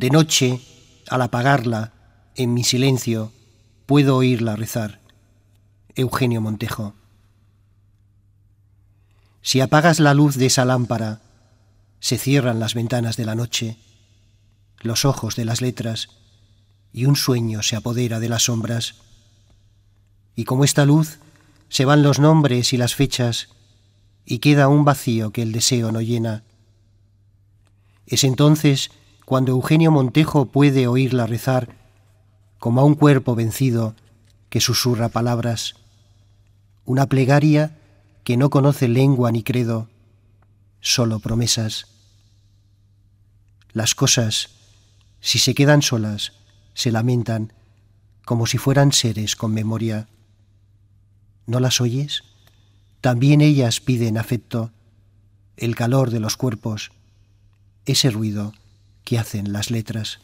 De noche, al apagarla, en mi silencio, puedo oírla rezar. Eugenio Montejo. Si apagas la luz de esa lámpara, se cierran las ventanas de la noche, los ojos de las letras, y un sueño se apodera de las sombras. Y como esta luz, se van los nombres y las fechas, y queda un vacío que el deseo no llena. Es entonces cuando Eugenio Montejo puede oírla rezar como a un cuerpo vencido que susurra palabras, una plegaria que no conoce lengua ni credo, solo promesas. Las cosas, si se quedan solas, se lamentan como si fueran seres con memoria. ¿No las oyes? También ellas piden afecto, el calor de los cuerpos, ese ruido que hacen las letras.